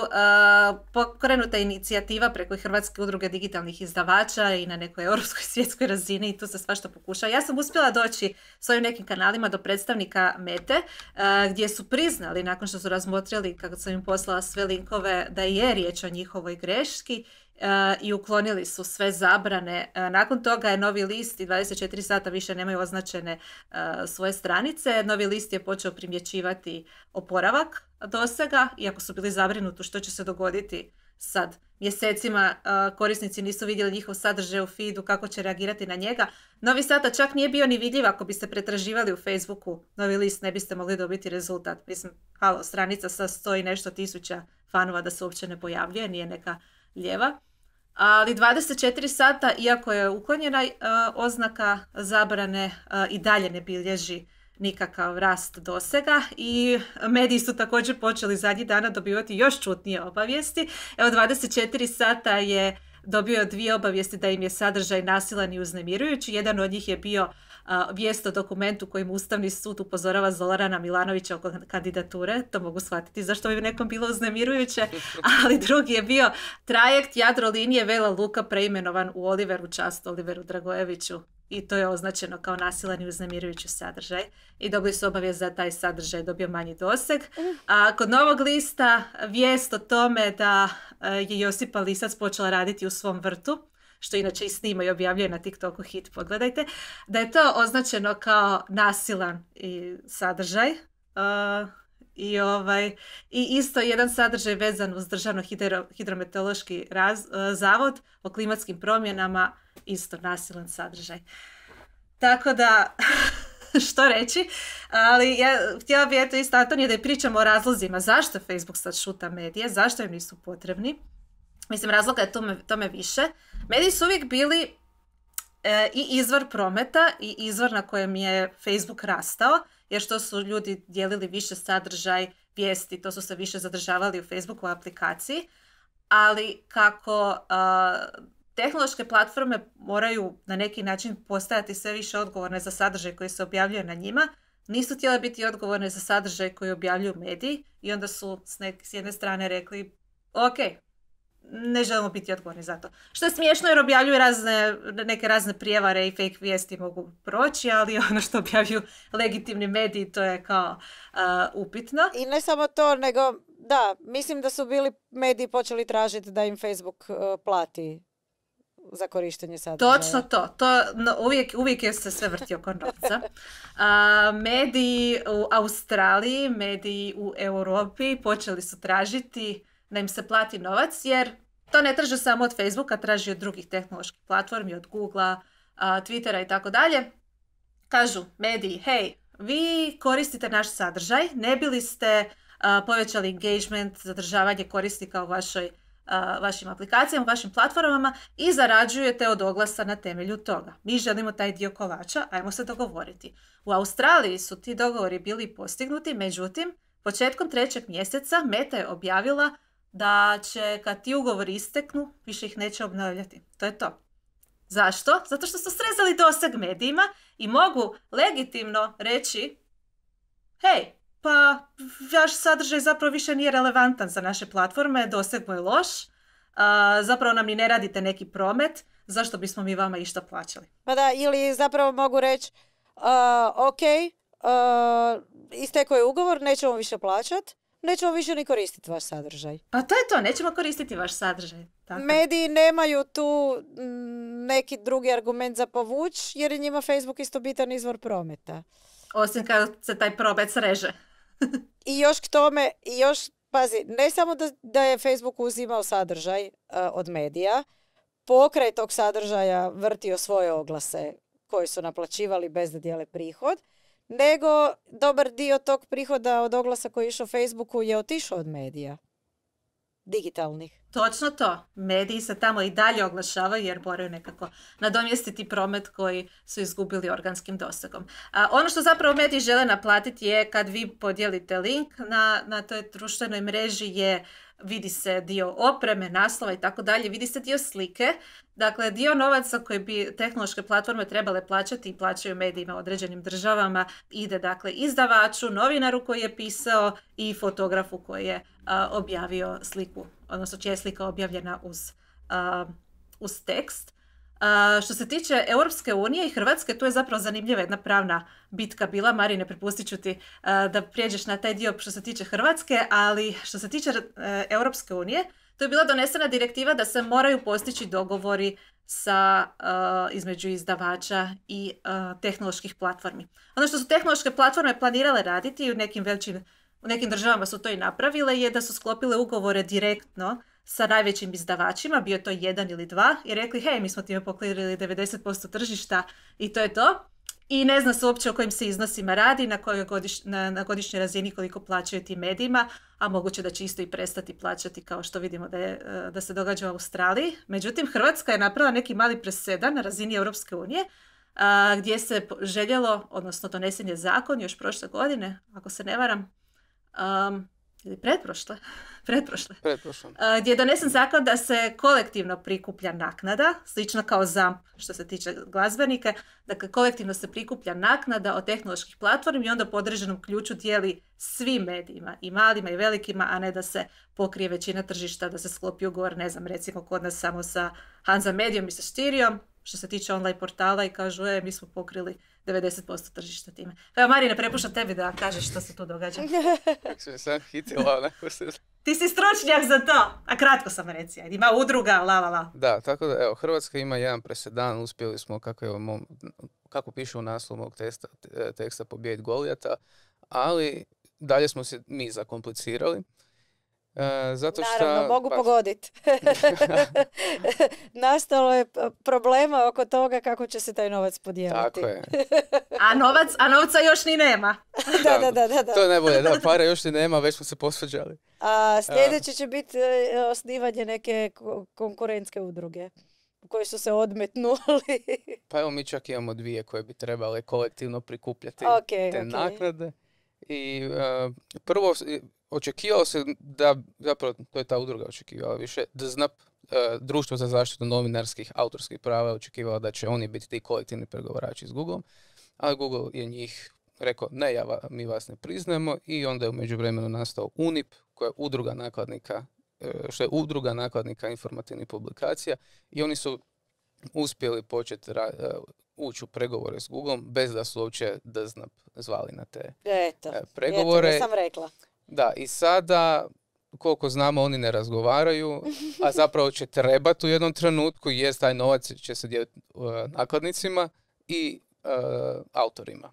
pokrenuta je inicijativa preko Hrvatske udruge digitalnih izdavača i na nekoj europskoj svjetskoj razini i tu se svašta pokuša. Ja sam uspjela doći svojim nekim kanalima do predstavnika Mete, gdje su priznali, nakon što su razmotrili, kako sam im poslala sve linkove, da je riječ o njihovoj greški i uklonili su sve zabrane. E, nakon toga je Novi list i 24 sata više nemaju označene e, svoje stranice. Novi list je počeo primjećivati oporavak dosega, iako su bili zabrinuti što će se dogoditi sad mjesecima e, korisnici nisu vidjeli njihov sadržaj u feedu, kako će reagirati na njega. Novi Sata čak nije bio ni vidljiv ako biste pretraživali u Facebooku novi list, ne biste mogli dobiti rezultat. Mislim, halo, stranica sa sto i nešto tisuća fanova da se uopće ne pojavljuje, nije neka ljeva ali 24 sata, iako je uklonjena e, oznaka zabrane, e, i dalje ne bilježi nikakav rast dosega i mediji su također počeli zadnji dana dobivati još čutnije obavijesti. Evo 24 sata je dobio dvije obavijesti da im je sadržaj nasilan i uznemirujući. Jedan od njih je bio vijest o dokumentu kojim Ustavni sud upozorava Zorana Milanovića oko kandidature, to mogu shvatiti zašto bi nekom bilo uznemirujuće, ali drugi je bio trajekt Jadrolinije Vela Luka preimenovan u Oliveru Čast, Oliveru Dragojeviću i to je označeno kao nasilan i uznemirujući sadržaj i dobili su obavijest za taj sadržaj dobio manji doseg. Uh. A kod novog lista vijest o tome da e, je Josipa Lisac počela raditi u svom vrtu što inače i snima i objavljuje na TikToku hit, pogledajte, da je to označeno kao nasilan sadržaj. i, ovaj, I isto jedan sadržaj vezan uz Državno hidro, hidrometeorološki zavod o klimatskim promjenama, isto nasilan sadržaj. Tako da, što reći, ali ja htjela bih eto isto da pričamo o razlozima zašto Facebook sad šuta medije, zašto im nisu potrebni. Mislim, razloga je tome, tome više. Mediji su uvijek bili e, i izvor prometa i izvor na kojem je Facebook rastao, jer što su ljudi dijelili više sadržaj, vijesti, to su se više zadržavali u Facebooku aplikaciji, ali kako e, tehnološke platforme moraju na neki način postajati sve više odgovorne za sadržaj koji se objavljuje na njima, nisu htjele biti odgovorne za sadržaj koji objavljuju mediji i onda su s, s jedne strane rekli ok, ne želimo biti odgovorni za to. Što je smiješno jer objavljuju razne, neke razne prijevare i fake vijesti mogu proći, ali ono što objavljuju legitimni mediji to je kao uh, upitno. I ne samo to, nego da, mislim da su bili mediji počeli tražiti da im Facebook uh, plati za korištenje sadržaja. Točno to. to uvijek, je se sve vrti oko novca. mediji u Australiji, mediji u Europi počeli su tražiti da im se plati novac jer to ne traže samo od Facebooka, traži od drugih tehnoloških platformi, od Googlea, Twittera i tako dalje. Kažu mediji, hej, vi koristite naš sadržaj, ne bili ste povećali engagement, zadržavanje korisnika u vašoj, vašim aplikacijama, vašim platformama i zarađujete od oglasa na temelju toga. Mi želimo taj dio kolača, ajmo se dogovoriti. U Australiji su ti dogovori bili postignuti, međutim, početkom trećeg mjeseca Meta je objavila da će kad ti ugovori isteknu, više ih neće obnavljati. To je to. Zašto? Zato što su srezali doseg medijima i mogu legitimno reći hej, pa vaš sadržaj zapravo više nije relevantan za naše platforme, doseg mu je loš, a, zapravo nam ni ne radite neki promet, zašto bismo mi vama išta plaćali? Pa da, ili zapravo mogu reći, uh, ok, uh, istekao je ugovor, nećemo više plaćati, nećemo više ni koristiti vaš sadržaj. A to je to, nećemo koristiti vaš sadržaj. Mediji nemaju tu mm, neki drugi argument za povuć, jer je njima Facebook isto bitan izvor prometa. Osim kad se taj promet sreže. I još k tome, još, pazi, ne samo da, je Facebook uzimao sadržaj e, od medija, pokraj tog sadržaja vrtio svoje oglase koji su naplaćivali bez da dijele prihod, nego dobar dio tog prihoda od oglasa koji je išao Facebooku je otišao od medija digitalnih. Točno to. Mediji se tamo i dalje oglašavaju jer moraju nekako nadomjestiti promet koji su izgubili organskim dosegom. A ono što zapravo mediji žele naplatiti je kad vi podijelite link na, na toj društvenoj mreži je vidi se dio opreme, naslova i tako dalje, vidi se dio slike. Dakle, dio novaca koji bi tehnološke platforme trebale plaćati i plaćaju medijima određenim državama ide dakle izdavaču, novinaru koji je pisao i fotografu koji je objavio sliku, odnosno čija je slika objavljena uz, uz tekst što se tiče Europske unije i Hrvatske, tu je zapravo zanimljiva jedna pravna bitka bila. Marine, prepustit ću ti da prijeđeš na taj dio što se tiče Hrvatske, ali što se tiče e, Europske unije, to je bila donesena direktiva da se moraju postići dogovori sa e, između izdavača i e, tehnoloških platformi. Ono što su tehnološke platforme planirale raditi i u nekim većim u nekim državama su to i napravile, je da su sklopile ugovore direktno sa najvećim izdavačima, bio to jedan ili dva, i rekli, hej, mi smo time poklirili 90% tržišta i to je to. I ne zna se uopće o kojim se iznosima radi, na, kojoj godiš, na, godišnjoj razini koliko plaćaju tim medijima, a moguće da će isto i prestati plaćati kao što vidimo da, je, da se događa u Australiji. Međutim, Hrvatska je napravila neki mali presedan na razini Europske unije, gdje se željelo, odnosno donesen je zakon još prošle godine, ako se ne varam, ili pretprošle, pretprošle, pretprošle. gdje je donesen zakon da se kolektivno prikuplja naknada, slično kao ZAMP što se tiče glazbenike, dakle kolektivno se prikuplja naknada od tehnoloških platformi i onda po određenom ključu dijeli svim medijima, i malima i velikima, a ne da se pokrije većina tržišta, da se sklopi ugovor, ne znam, recimo kod nas samo sa Hanza Medijom i sa Štirijom, što se tiče online portala i kažu, e, mi smo pokrili 90% tržišta time. Evo Marine, prepuštam tebi da kažeš što se tu događa. sam hitila, Ti si stručnjak za to, a kratko sam reci, ima udruga, la la la. Da, tako da evo, Hrvatska ima jedan presedan, uspjeli smo, kako, je kako piše u naslovu mog teksta, pobijediti Golijata, ali dalje smo se mi zakomplicirali. E, zato što... Naravno, mogu pa... pogoditi. Nastalo je problema oko toga kako će se taj novac podijeliti. Tako je. a, novac, a novca još ni nema. da, da, da, da, To je najbolje, para još ni nema, već smo se posveđali. A sljedeće će biti e, osnivanje neke konkurentske udruge kojoj su se odmetnuli. pa evo mi čak imamo dvije koje bi trebale kolektivno prikupljati te naknade. I e, prvo očekivao se da, zapravo to je ta udruga očekivala više, da znap eh, društvo za zaštitu novinarskih autorskih prava očekivalo da će oni biti ti kolektivni pregovarači s Google, a Google je njih rekao ne, ja, mi vas ne priznajemo i onda je u međuvremenu nastao UNIP koja je udruga nakladnika eh, što je udruga nakladnika informativnih publikacija i oni su uspjeli početi eh, ući u pregovore s Google bez da su uopće DZNAP zvali na te Eto, pregovore. Eto, sam rekla. Da, i sada koliko znamo oni ne razgovaraju, a zapravo će trebati u jednom trenutku, jest taj novac će se dijeliti e, nakladnicima i e, autorima.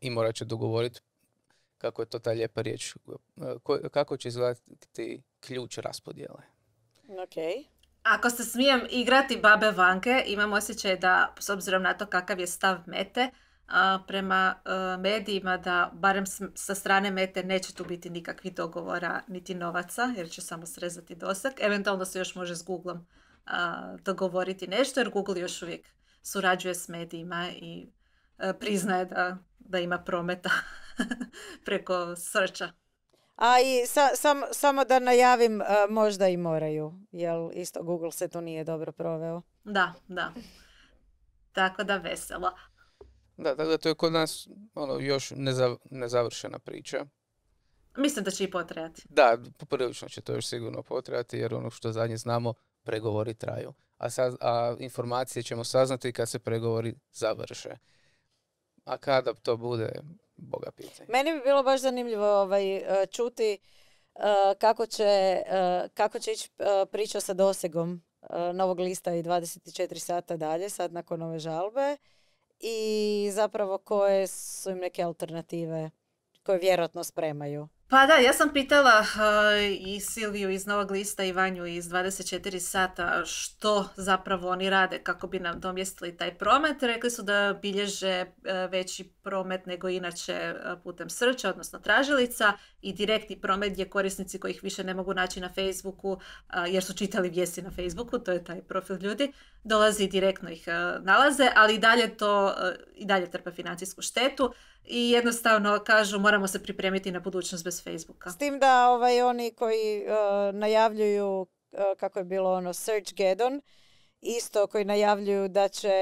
I morat će dogovoriti kako je to ta lijepa riječ, e, kako će izgledati ključ raspodjele. Ok. Ako se smijem igrati babe vanke, imam osjećaj da, s obzirom na to kakav je stav mete, prema e, medijima da barem sa strane mete neće tu biti nikakvih dogovora niti novaca jer će samo srezati dosak. Eventualno se još može s Googlom dogovoriti nešto jer Google još uvijek surađuje s medijima i e, priznaje da, da ima prometa preko srča. A i sam, samo da najavim, e, možda i moraju, jer isto Google se to nije dobro proveo. Da, da. Tako da veselo. Da, tako da to je kod nas ono, još nezavršena priča. Mislim da će i potrajati. Da, poprilično će to još sigurno potrajati jer ono što zadnje znamo, pregovori traju. A, a informacije ćemo saznati kad se pregovori završe. A kada to bude, boga pitanje. Meni bi bilo baš zanimljivo ovaj, e, čuti e, kako, će, e, kako će ići priča sa dosegom novog lista i 24 sata dalje, sad nakon ove žalbe i zapravo koje su im neke alternative koje vjerojatno spremaju. Pa da, ja sam pitala eh, i Silviju iz Novog lista i Vanju iz 24 sata što zapravo oni rade kako bi nam domjestili taj promet. Rekli su da bilježe eh, veći promet nego inače eh, putem srča, odnosno tražilica i direktni promet je korisnici kojih više ne mogu naći na Facebooku jer su čitali vijesti na Facebooku, to je taj profil ljudi, dolazi i direktno ih nalaze, ali i dalje to i dalje trpe financijsku štetu i jednostavno kažu moramo se pripremiti na budućnost bez Facebooka. S tim da ovaj, oni koji uh, najavljuju, uh, kako je bilo ono, Search Gedon, isto koji najavljuju da će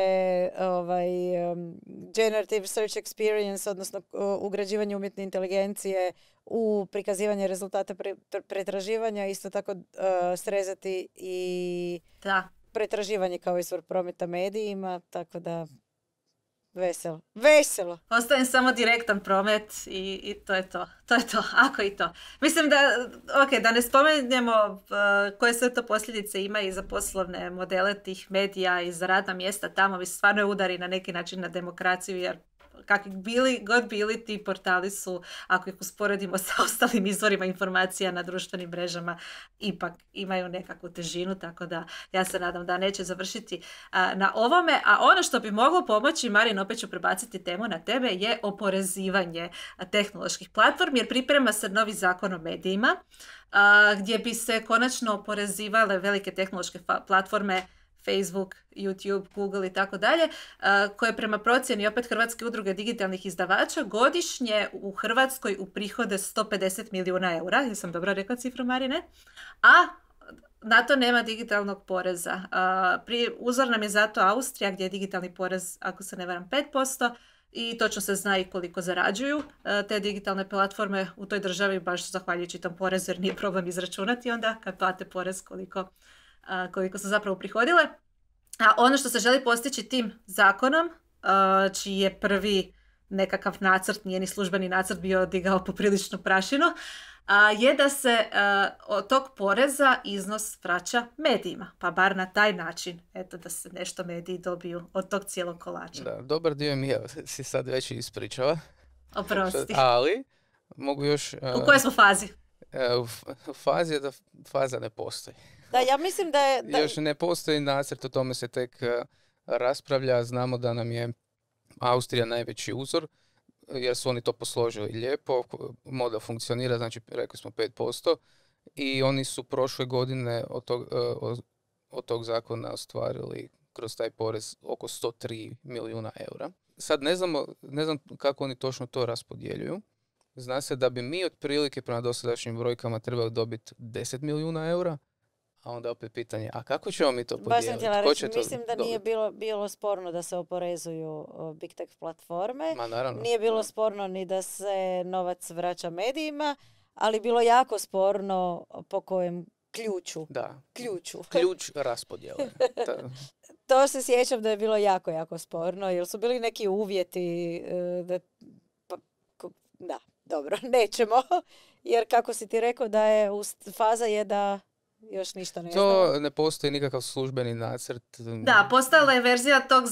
ovaj, um, generative search experience, odnosno uh, ugrađivanje umjetne inteligencije u prikazivanje rezultata pretraživanja, isto tako srezati i da. pretraživanje kao izvor prometa medijima, tako da veselo, veselo. Ostajem samo direktan promet i, i, to je to. To je to, ako i to. Mislim da, ok, da ne spomenemo uh, koje sve to posljedice ima i za poslovne modele tih medija i za radna mjesta tamo, mislim stvarno udari na neki način na demokraciju jer kakvi bili, god bili ti portali su, ako ih usporedimo sa ostalim izvorima informacija na društvenim mrežama, ipak imaju nekakvu težinu, tako da ja se nadam da neće završiti na ovome. A ono što bi moglo pomoći, Marin, opet ću prebaciti temu na tebe, je oporezivanje tehnoloških platformi, jer priprema se novi zakon o medijima, gdje bi se konačno oporezivale velike tehnološke platforme Facebook, YouTube, Google i tako dalje, koje prema procjeni opet Hrvatske udruge digitalnih izdavača godišnje u Hrvatskoj prihode 150 milijuna eura, sam dobro rekla cifru Marine, a na to nema digitalnog poreza. Uzor nam je zato Austrija gdje je digitalni porez, ako se ne varam, 5%, i točno se zna i koliko zarađuju te digitalne platforme u toj državi baš zahvaljujući tom porezu jer nije problem izračunati onda kad plate porez koliko koliko su zapravo prihodile. A ono što se želi postići tim zakonom, čiji je prvi nekakav nacrt, nije ni službeni nacrt bio digao poprilično prašinu, je da se od tog poreza iznos vraća medijima, pa bar na taj način eto, da se nešto mediji dobiju od tog cijelog kolača. Da, dobar dio mi je, si sad već ispričala. Oprosti. Ali, mogu još... U kojoj smo fazi? E, u fazi je da faza ne postoji. Da, ja mislim da je... Još ne postoji nacrt, o tome se tek eh, raspravlja. Znamo da nam je Austrija najveći uzor, jer su oni to posložili lijepo. Moda funkcionira, znači rekli smo 5%. I oni su prošle godine od tog, eh, od tog zakona ostvarili kroz taj porez oko 103 milijuna eura. Sad ne, znamo, ne znam kako oni točno to raspodjeljuju. Zna se da bi mi otprilike prema dosadašnjim brojkama trebali dobiti 10 milijuna eura, a onda opet pitanje, a kako ćemo mi to podijeliti? Baš sam htjela reći, mislim da nije bilo, bilo sporno da se oporezuju big tech platforme. Nije bilo sporno ni da se novac vraća medijima, ali bilo jako sporno po kojem ključu. Da. Ključu. Ključ raspodjele. to se sjećam da je bilo jako, jako sporno, jer su bili neki uvjeti e, da... Pa, da, dobro, nećemo. Jer kako si ti rekao da je faza je da još ništa ne To ne postoji nikakav službeni nacrt. Mm. Da, postala je verzija tog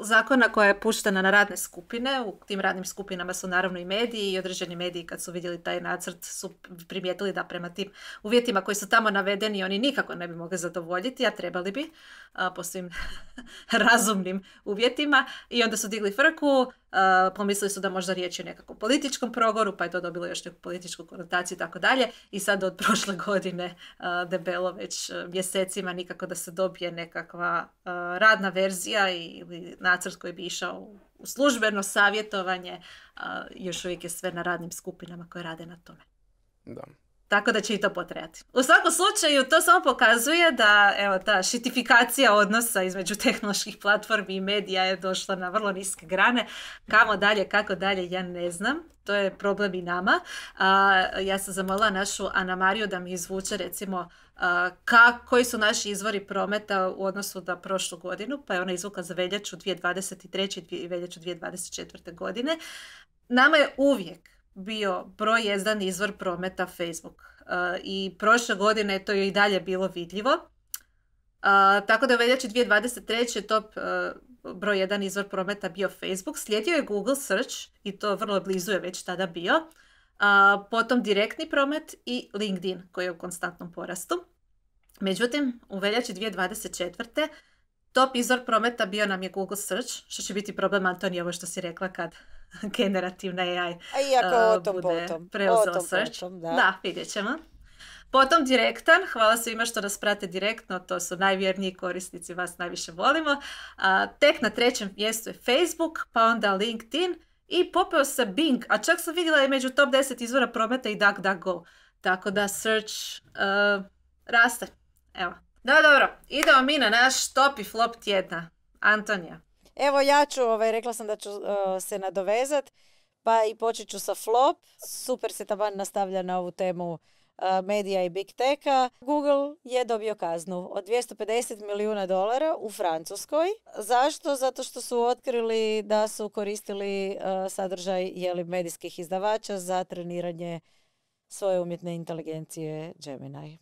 zakona koja je puštena na radne skupine. U tim radnim skupinama su naravno i mediji i određeni mediji kad su vidjeli taj nacrt su primijetili da prema tim uvjetima koji su tamo navedeni oni nikako ne bi mogli zadovoljiti, a trebali bi a, po svim razumnim uvjetima. I onda su digli frku, Eh, pomislili su da možda riječ je o nekakvom političkom progoru, pa je to dobilo još neku političku konotaciju i tako dalje. I sad od prošle godine eh, debelo već eh, mjesecima nikako da se dobije nekakva radna verzija ili nacrt koji bi išao u službeno savjetovanje. Još uvijek je sve na radnim skupinama koje rade na tome. Da. Tako da će i to potrajati. U svakom slučaju, to samo pokazuje da evo, ta šitifikacija odnosa između tehnoloških platformi i medija je došla na vrlo niske grane. Kamo dalje, kako dalje, ja ne znam. To je problem i nama. ja sam zamolila našu Mariju da mi izvuče recimo koji su naši izvori prometa u odnosu na prošlu godinu, pa je ona izvuka za veljaču 2023. i veljaču 2024. godine. Nama je uvijek bio broj jedan izvor prometa Facebook. Eh, I prošle godine to je i dalje bilo vidljivo. Eh, tako da u veljači 2023. top eh, broj jedan izvor prometa bio Facebook. Slijedio je Google Search i to vrlo blizu je već tada bio. Potom direktni promet i LinkedIn koji je u konstantnom porastu. Međutim, u veljači 2024. top izvor prometa bio nam je Google Search, što će biti problem Antonija, ovo što si rekla kad generativna AI eh, bude search. Potom, da. vidjet ćemo. Potom direktan, hvala svima što nas prate direktno, to su najvjerniji korisnici, vas najviše volimo. tek na trećem mjestu je Facebook, pa onda LinkedIn i popeo se Bing, a čak sam vidjela je među top 10 izvora prometa i DuckDuckGo. Tako da search eh, raste. Evo. Da, dobro, idemo mi na naš top i flop tjedna. Antonija. Evo ja ću, ovaj, rekla sam da ću uh, se nadovezat, pa i počet ću sa flop. Super se taban nastavlja na ovu temu uh, medija i big teka. Google je dobio kaznu od 250 milijuna dolara u Francuskoj. Zašto? Zato što su otkrili da su koristili uh, sadržaj jeli, medijskih izdavača za treniranje svoje umjetne inteligencije Gemini.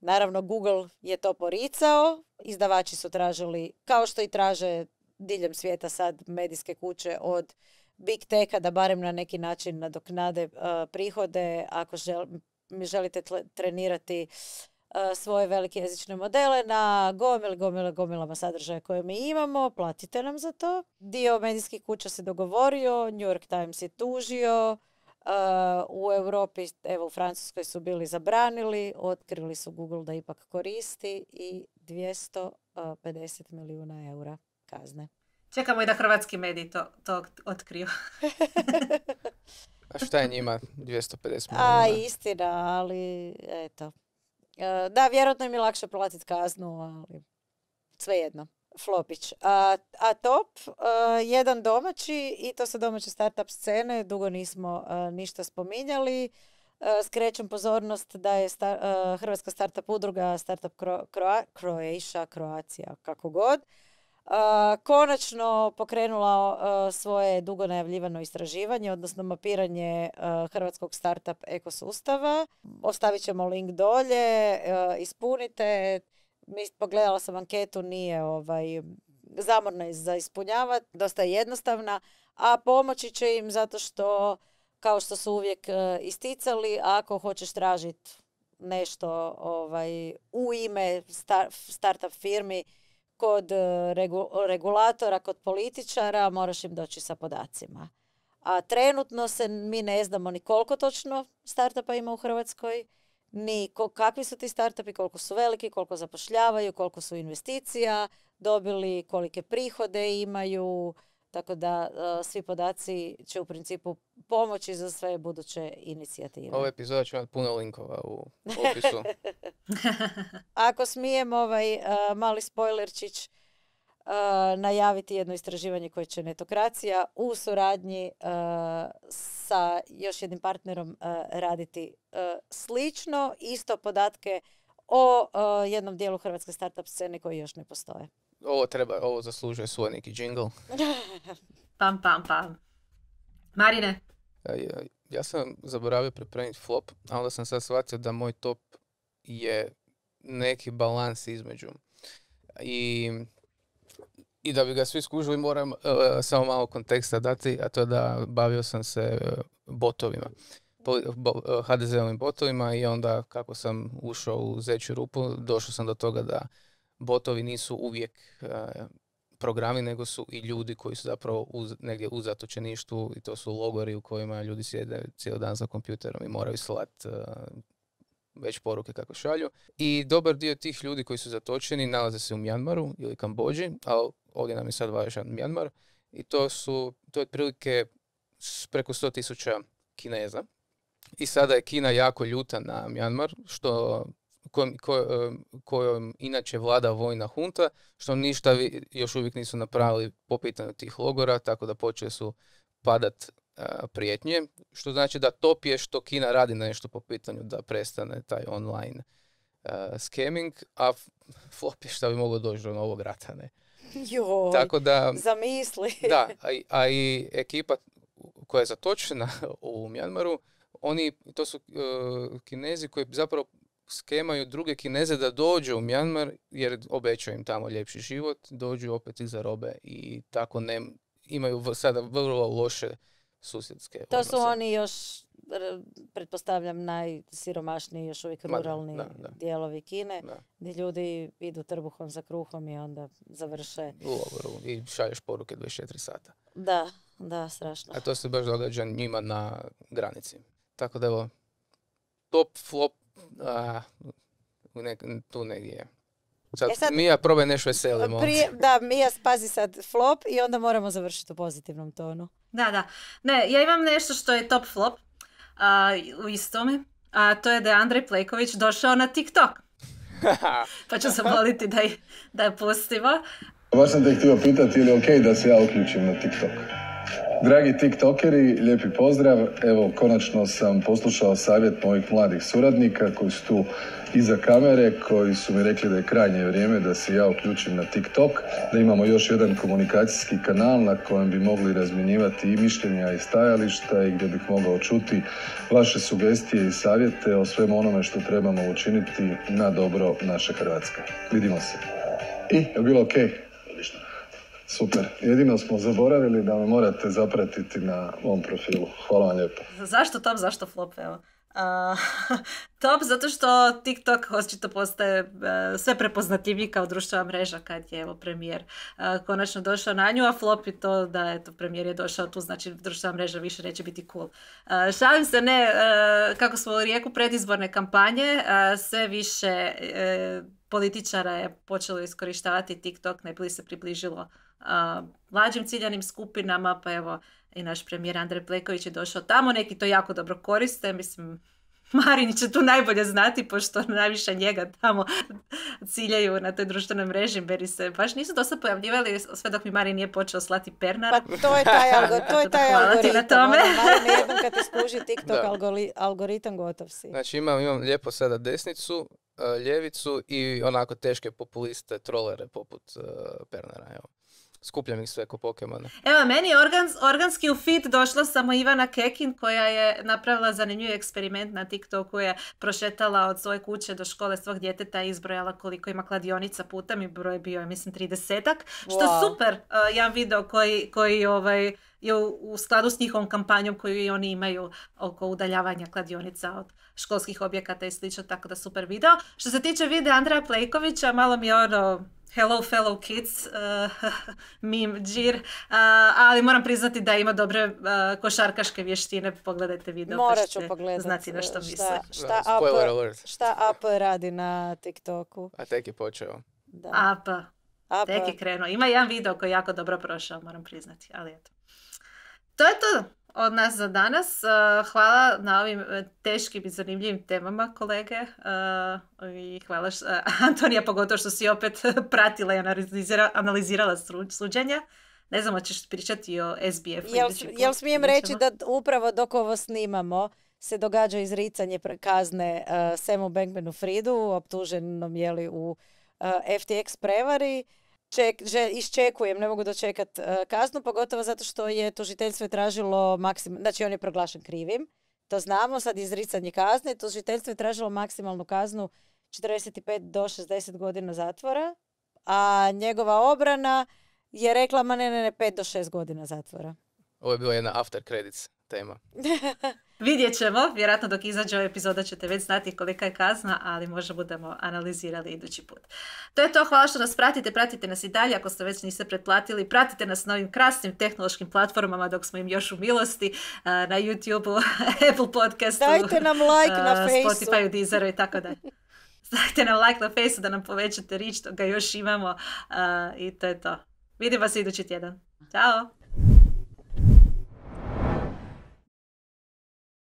Naravno, Google je to poricao, izdavači su tražili, kao što i traže diljem svijeta sad medijske kuće od big teka da barem na neki način nadoknade eh, prihode ako mi želite trenirati eh, svoje velike jezične modele na gomil, gomil, gomilama sadržaja koje mi imamo, platite nam za to. Dio medijskih kuća se dogovorio, New York Times je tužio, eh, u Europi, evo u Francuskoj su bili zabranili, otkrili su Google da ipak koristi i 250 milijuna eura kazne. Čekamo i da hrvatski mediji to, to otkriju. A šta je njima 250 milijuna? A, istina, ali eto. E, da, vjerojatno im je lakše platiti kaznu, ali svejedno. Flopić. A, a top, e, jedan domaći i to sa domaće startup scene, dugo nismo e, ništa spominjali. Skrećem pozornost da je hrvatska startup udruga Startup Kro, Croatia, Kroacija, kako god, konačno pokrenula e, svoje dugo najavljivano istraživanje, odnosno mapiranje e, hrvatskog startup ekosustava. Ostavit ćemo link dolje, e, ispunite. Pogledala sam anketu, nije ovaj, zamorna je za ispunjavati, dosta je jednostavna, a pomoći će im zato što, kao što su uvijek isticali, ako hoćeš tražit nešto ovaj, u ime start startup firmi, kod e, regulatora, kod političara, moraš im doći sa podacima. A trenutno se mi ne znamo ni koliko točno startupa ima u Hrvatskoj, ni ko, kakvi su ti startupi, koliko su veliki, koliko zapošljavaju, koliko su investicija dobili, kolike prihode imaju, tako da e, svi podaci će u principu pomoći za sve buduće inicijative. Ovo ovaj epizoda će imati puno linkova u opisu. Ako smijem ovaj e, mali spoilerčić, e, najaviti jedno istraživanje koje će netokracija u suradnji sa još jednim partnerom raditi slično. Isto podatke o jednom dijelu hrvatske startup scene koji još ne postoje. Ovo treba, ovo zaslužuje svoj neki jingle. pam, pam, pam. Marine? Ja, sam zaboravio pripremiti flop, a onda sam sad shvatio da moj top je neki balans između. I, i da bi ga svi skužili moram e, samo malo konteksta dati, a to je da bavio sam se e, botovima. E, HDZ-ovim botovima i onda kako sam ušao u zeću rupu, došao sam do toga da botovi nisu uvijek e, programi, nego su i ljudi koji su zapravo negdje u zatočeništu i to su logori u kojima ljudi sjede cijeli dan za kompjuterom i moraju slat e, već poruke kako šalju. I dobar dio tih ljudi koji su zatočeni nalaze se u Mjanmaru ili Kambođi, ali ovdje nam je sad važan Mjanmar. I to su, to je otprilike preko 100.000 Kineza. I sada je Kina jako ljuta na Mjanmar, što kojom, inače vlada vojna hunta, što ništa još uvijek nisu napravili po pitanju tih logora, tako da počeli su padat prijetnje, što znači da to je što Kina radi na nešto po pitanju da prestane taj online skeming, a flop je što bi moglo doći do novog rata, ne? Joj, Tako da, zamisli. da, a, i ekipa koja je zatočena u Mjanmaru, oni, to su e, kinezi koji zapravo skemaju druge kineze da dođu u Mjanmar jer obećaju im tamo ljepši život, dođu opet i zarobe i tako ne, imaju sada vrlo loše susjedske To su oni još, pretpostavljam, najsiromašniji, još uvijek ruralni dijelovi Kine, gdje ljudi idu trbuhom za kruhom i onda završe... U i šalješ poruke 24 sata. Da, da, strašno. A to se baš događa njima na granici. Tako da evo, top flop u tu negdje. Sad, e sad, Mija, probaj nešto veselimo. Prije, da, Mija spazi sad flop i onda moramo završiti u pozitivnom tonu. Da, da. Ne, ja imam nešto što je top flop u istome. A to je da je Andrej Plejković došao na TikTok. pa ću zamoliti da je, da je pustimo. Pa baš sam te htio pitati ili ok da se ja uključim na TikTok. Dragi tiktokeri, lijepi pozdrav. Evo, konačno sam poslušao savjet mojih mladih suradnika koji su tu iza kamere, koji su mi rekli da je krajnje vrijeme da se ja uključim na TikTok, da imamo još jedan komunikacijski kanal na kojem bi mogli razmjenjivati i mišljenja i stajališta i gdje bih mogao čuti vaše sugestije i savjete o svemu onome što trebamo učiniti na dobro naše Hrvatske. Vidimo se. I, je bilo okej? Okay? Super. Jedino smo zaboravili da me morate zapratiti na mom profilu. Hvala vam lijepo. Zašto top, zašto flop? Evo. top zato što TikTok očito postaje e, sve prepoznatljiviji kao društvena mreža kad je evo, premijer e, konačno došao na nju, a flop je to da eto, premijer je došao tu, znači društvena mreža više neće biti cool. E, šalim se, ne, kako smo u rijeku predizborne kampanje, sve više političara je počelo iskorištavati TikTok ne bi se približilo mlađim ciljanim skupinama, pa evo i naš premijer Andrej Pleković je došao tamo, neki to jako dobro koriste, mislim Marin će tu najbolje znati pošto najviše njega tamo ciljaju na toj društvenoj mreži. Beri se baš nisu dosta pojavljivali sve dok mi Marin nije počeo slati pernar. Pa to je taj, algo, to je taj algoritam. na ono, kad te TikTok algori, algoritam, gotov si. Znači imam, imam lijepo sada desnicu, e, ljevicu i onako teške populiste, trolere poput e, Pernara. Evo skupljam ih sve ko Pokemona. Evo, meni je organs, organski u fit došla samo Ivana Kekin koja je napravila zanimljiv eksperiment na TikToku je prošetala od svoje kuće do škole svog djeteta i izbrojala koliko ima kladionica puta i broj bio je mislim 30 wow. Što super, e, jedan video koji, koji ovaj, je u, skladu s njihovom kampanjom koju i oni imaju oko udaljavanja kladionica od školskih objekata i slično, tako da super video. Što se tiče videa Andreja Plejkovića, malo mi je ono Hello fellow kids, uh, džir, uh, ali moram priznati da ima dobre uh, košarkaške vještine, pogledajte video pa Morat ću pogledati znati na što misle. Šta, šta, AP, šta radi na TikToku? A tek je počeo. Da. AP, tek je krenuo. Ima jedan video koji je jako dobro prošao, moram priznati, ali eto. To je to od nas za danas. Eh, hvala na ovim eh, teškim i zanimljivim temama, kolege. Eh, I hvala š... Antonija, pogotovo što si opet pratila i analizira, analizirala suđenja. Ne znam, hoćeš pričati o sbf Ja Jel, smijem reći da upravo dok ovo snimamo, se događa izricanje kazne uh, Samu Bankmanu Fridu, optuženom je li u FTX prevari ček, že, iščekujem, ne mogu dočekat uh, kaznu, pogotovo zato što je tužiteljstvo tražilo maksimum, znači on je proglašen krivim, to znamo, sad izricanje kazne, tužiteljstvo je tražilo maksimalnu kaznu 45 do 60 godina zatvora, a njegova obrana je rekla, ma ne, ne, 5 do 6 godina zatvora. Ovo je bila jedna after credits tema. Vidjet ćemo, vjerojatno dok izađe ova epizoda ćete već znati kolika je kazna, ali možda budemo analizirali idući put. To je to, hvala što nas pratite, pratite nas i dalje ako ste već niste pretplatili, pratite nas na ovim krasnim tehnološkim platformama dok smo im još u milosti, eh, na YouTube-u, Apple podcastu, Dajte nam like eh, na Spotify, spotify i tako dalje. Dajte nam like na Facebooku da nam povećate rič, to ga još imamo eh, i to je to. Vidimo se idući tjedan. Ćao!